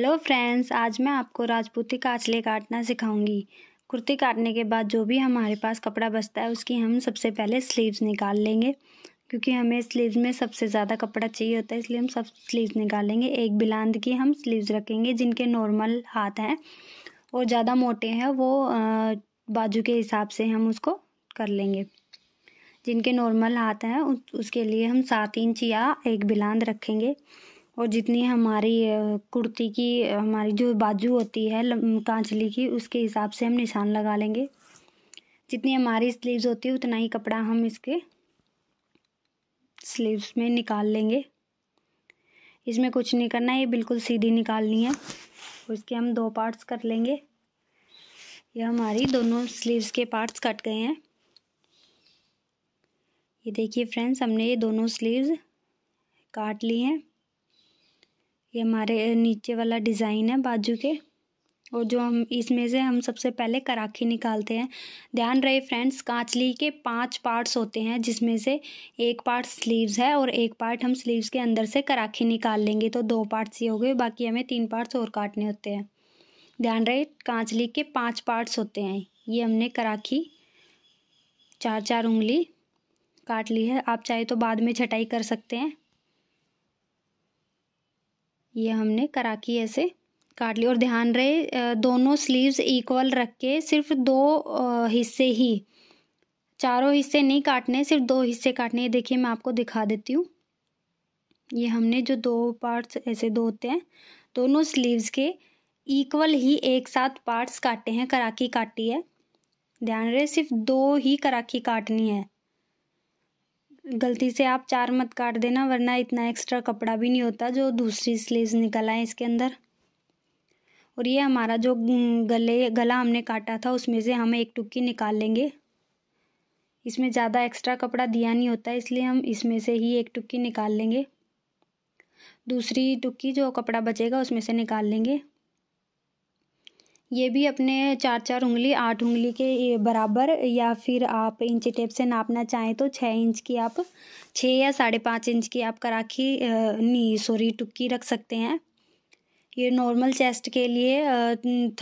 hello friends आज मैं आपको राजपूती काचले काटना सिखाऊंगी कुर्ती काटने के बाद जो भी हमारे पास कपड़ा बचता है उसकी हम सबसे पहले स्लीव्स निकाल लेंगे क्योंकि हमें स्लीव्स में सबसे ज़्यादा कपड़ा चाहिए होता है इसलिए हम सब स्लीव्स निकालेंगे एक बिलांद की हम स्लीव्स रखेंगे जिनके नॉर्मल हाथ हैं और ज़्यादा मोटे हैं वो बाजू के हिसाब से हम उसको कर लेंगे जिनके नॉर्मल हाथ हैं उसके लिए हम सात इंच या एक बिलांद रखेंगे और जितनी हमारी कुर्ती की हमारी जो बाजू होती है कांचली की उसके हिसाब से हम निशान लगा लेंगे जितनी हमारी स्लीव्स होती है उतना ही कपड़ा हम इसके स्लीव्स में निकाल लेंगे इसमें कुछ नहीं करना है ये बिल्कुल सीधी निकालनी है उसके हम दो पार्ट्स कर लेंगे ये हमारी दोनों स्लीव्स के पार्ट्स कट गए हैं ये देखिए फ्रेंड्स हमने ये दोनों स्लीव्स काट ली हैं ये हमारे नीचे वाला डिज़ाइन है बाजू के और जो हम इसमें से हम सबसे पहले कराखी निकालते हैं ध्यान रहे फ्रेंड्स कांचली के पांच पार्ट्स होते हैं जिसमें से एक पार्ट स्लीव्स है और एक पार्ट हम स्लीव्स के अंदर से कराखी निकाल लेंगे तो दो पार्ट्स ही हो गए बाकी हमें तीन पार्ट्स और काटने होते हैं ध्यान रहे कांचली के पाँच पार्ट्स होते हैं ये हमने कराखी चार चार उंगली काट ली है आप चाहे तो बाद में छटाई कर सकते हैं ये हमने कराकी ऐसे काट ली और ध्यान रहे दोनों स्लीव्स इक्वल रख के सिर्फ दो हिस्से ही चारों हिस्से नहीं काटने सिर्फ दो हिस्से काटने ये देखिए मैं आपको दिखा देती हूँ ये हमने जो दो पार्ट्स ऐसे दो होते हैं दोनों स्लीव्स के इक्वल ही एक साथ पार्ट्स काटे हैं कराकी काटी है ध्यान रहे सिर्फ दो ही कराकी काटनी है गलती से आप चार मत काट देना वरना इतना एक्स्ट्रा कपड़ा भी नहीं होता जो दूसरी स्लीव्स निकल आए इसके अंदर और ये हमारा जो गले गला हमने काटा था उसमें से हम एक टुक्की निकाल लेंगे इसमें ज़्यादा एक्स्ट्रा कपड़ा दिया नहीं होता इसलिए हम इसमें से ही एक टुक्की निकाल लेंगे दूसरी टुक्की जो कपड़ा बचेगा उसमें से निकाल लेंगे ये भी अपने चार चार उंगली आठ उंगली के बराबर या फिर आप इंच टेप से नापना चाहें तो छः इंच की आप छः या साढ़े पाँच इंच की आप कराखी नी सॉरी टुक्की रख सकते हैं ये नॉर्मल चेस्ट के लिए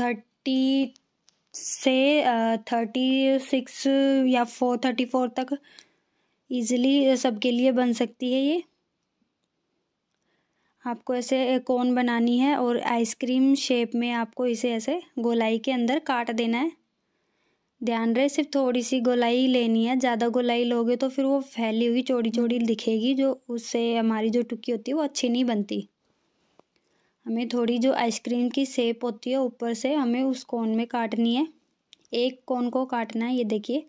थर्टी से थर्टी सिक्स या फोर थर्टी फोर तक ईज़िली सबके लिए बन सकती है ये आपको ऐसे कोन बनानी है और आइसक्रीम शेप में आपको इसे ऐसे गोलाई के अंदर काट देना है ध्यान रहे सिर्फ थोड़ी सी गोलाई लेनी है ज़्यादा गोलाई लोगे तो फिर वो फैली हुई चौड़ी चौड़ी दिखेगी जो उससे हमारी जो टुकी होती है वो अच्छी नहीं बनती हमें थोड़ी जो आइसक्रीम की सेप होती है ऊपर से हमें उस कोन में काटनी है एक कोन को काटना है ये देखिए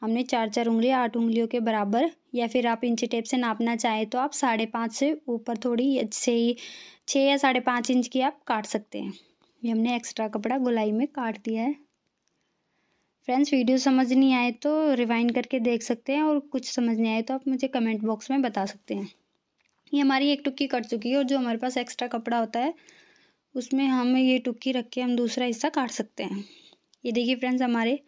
हमने चार चार उंगली आठ उंगलियों के बराबर या फिर आप इंची टेप से नापना चाहें तो आप साढ़े पाँच से ऊपर थोड़ी से ही छः या साढ़े पाँच इंच की आप काट सकते हैं ये हमने एक्स्ट्रा कपड़ा गुलाई में काट दिया है फ्रेंड्स वीडियो समझ नहीं आए तो रिवाइंड करके देख सकते हैं और कुछ समझ नहीं आए तो आप मुझे कमेंट बॉक्स में बता सकते हैं ये हमारी एक टुक्की कट चुकी है और जो हमारे पास एक्स्ट्रा कपड़ा होता है उसमें हम ये टुक्की रख के हम दूसरा हिस्सा काट सकते हैं ये देखिए फ्रेंड्स हमारे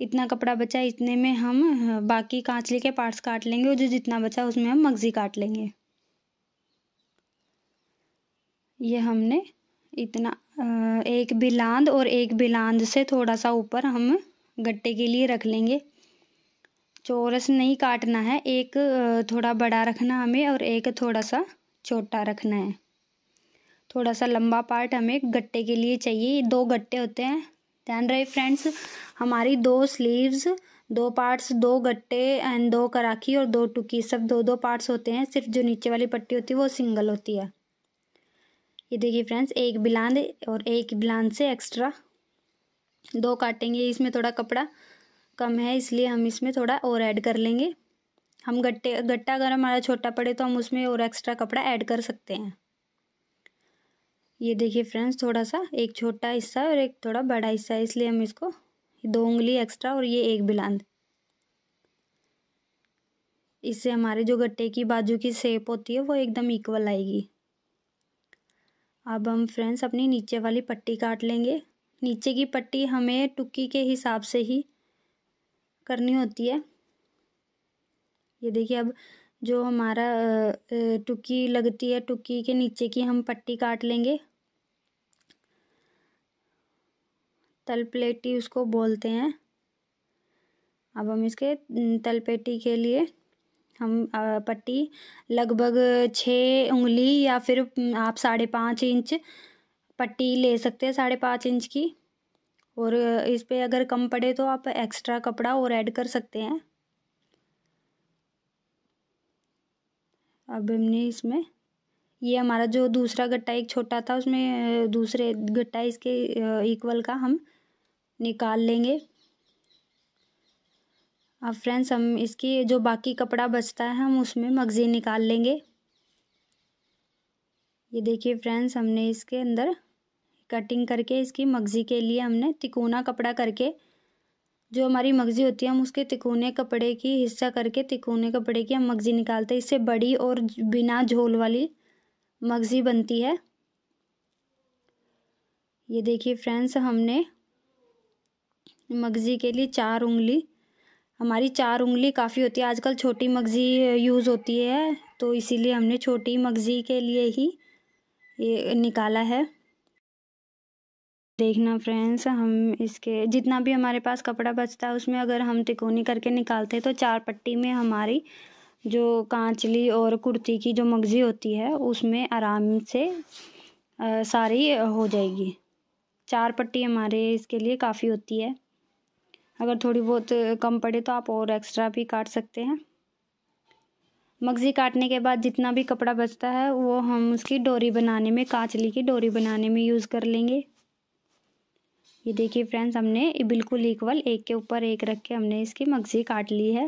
इतना कपड़ा बचा इतने में हम हाँ, बाकी कांचले के पार्ट्स काट लेंगे और जो जितना बचा उसमें हम मगज़ी काट लेंगे ये हमने इतना एक बिलांद और एक बिलांद से थोड़ा सा ऊपर हम गट्टे के लिए रख लेंगे चौरस नहीं काटना है एक थोड़ा बड़ा रखना हमें और एक थोड़ा सा छोटा रखना है थोड़ा सा लंबा पार्ट हमें गट्टे के लिए चाहिए दो गट्टे होते हैं ध्यान रहे फ्रेंड्स हमारी दो स्लीव्स दो पार्ट्स दो गट्टे एंड दो कराखी और दो टुकी सब दो दो पार्ट्स होते हैं सिर्फ जो नीचे वाली पट्टी होती है वो सिंगल होती है ये देखिए फ्रेंड्स एक बिलान और एक बिलांद से एक्स्ट्रा दो काटेंगे इसमें थोड़ा कपड़ा कम है इसलिए हम इसमें थोड़ा और ऐड कर लेंगे हम गट्टे गट्टा अगर हमारा छोटा पड़े तो हम उसमें और एक्स्ट्रा कपड़ा ऐड कर सकते हैं ये देखिए फ्रेंड्स थोड़ा सा एक छोटा हिस्सा और एक थोड़ा बड़ा हिस्सा है इसलिए हम इसको दो उंगली एक्स्ट्रा और ये एक बिलांद इससे हमारे जो गट्टे की बाजू की शेप होती है वो एकदम इक्वल आएगी अब हम फ्रेंड्स अपनी नीचे वाली पट्टी काट लेंगे नीचे की पट्टी हमें टुक्की के हिसाब से ही करनी होती है ये देखिए अब जो हमारा टुकी लगती है टुकी के नीचे की हम पट्टी काट लेंगे तल प्लेटी उसको बोलते हैं अब हम इसके तल पेटी के लिए हम पट्टी लगभग छः उंगली या फिर आप साढ़े पाँच इंच पट्टी ले सकते हैं साढ़े पाँच इंच की और इस पर अगर कम पड़े तो आप एक्स्ट्रा कपड़ा और ऐड कर सकते हैं अब हमने इसमें ये हमारा जो दूसरा गट्टा एक छोटा था उसमें दूसरे गट्टा इसके इक्वल का हम निकाल लेंगे अब फ्रेंड्स हम इसकी जो बाकी कपड़ा बचता है हम उसमें मगज़ी निकाल लेंगे ये देखिए फ्रेंड्स हमने इसके अंदर कटिंग करके इसकी मगज़ी के लिए हमने तिकोना कपड़ा करके जो हमारी मगजी होती है हम उसके तिकोने कपड़े की हिस्सा करके तिकोने कपड़े की हम मगजी निकालते हैं इससे बड़ी और बिना झोल वाली मगजी बनती है ये देखिए फ्रेंड्स हमने मगजी के लिए चार उंगली हमारी चार उंगली काफ़ी होती है आजकल छोटी मगजी यूज़ होती है तो इसीलिए हमने छोटी मगजी के लिए ही ये निकाला है देखना फ्रेंड्स हम इसके जितना भी हमारे पास कपड़ा बचता है उसमें अगर हम तिकोनी करके निकालते हैं तो चार पट्टी में हमारी जो कांचली और कुर्ती की जो मगजी होती है उसमें आराम से आ, सारी हो जाएगी चार पट्टी हमारे इसके लिए काफ़ी होती है अगर थोड़ी बहुत कम पड़े तो आप और एक्स्ट्रा भी काट सकते हैं मगजी काटने के बाद जितना भी कपड़ा बचता है वो हम उसकी डोरी बनाने में कांचली की डोरी बनाने में यूज़ कर लेंगे ये देखिए फ्रेंड्स हमने बिल्कुल इक्वल एक के ऊपर एक रख के हमने इसकी मगजी काट ली है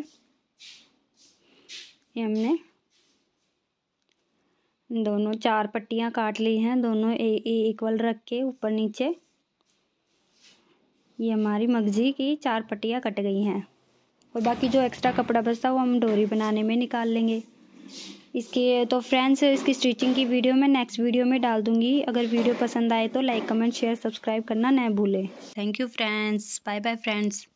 ये हमने दोनों चार पट्टियाँ काट ली हैं दोनों इक्वल रख के ऊपर नीचे ये हमारी मगजी की चार पट्टियाँ कट गई हैं और बाकी जो एक्स्ट्रा कपड़ा बचता वो हम डोरी बनाने में निकाल लेंगे तो इसकी तो फ्रेंड्स इसकी स्टिचिंग की वीडियो मैं नेक्स्ट वीडियो में डाल दूँगी अगर वीडियो पसंद आए तो लाइक कमेंट शेयर सब्सक्राइब करना ना भूलें thank you friends bye bye friends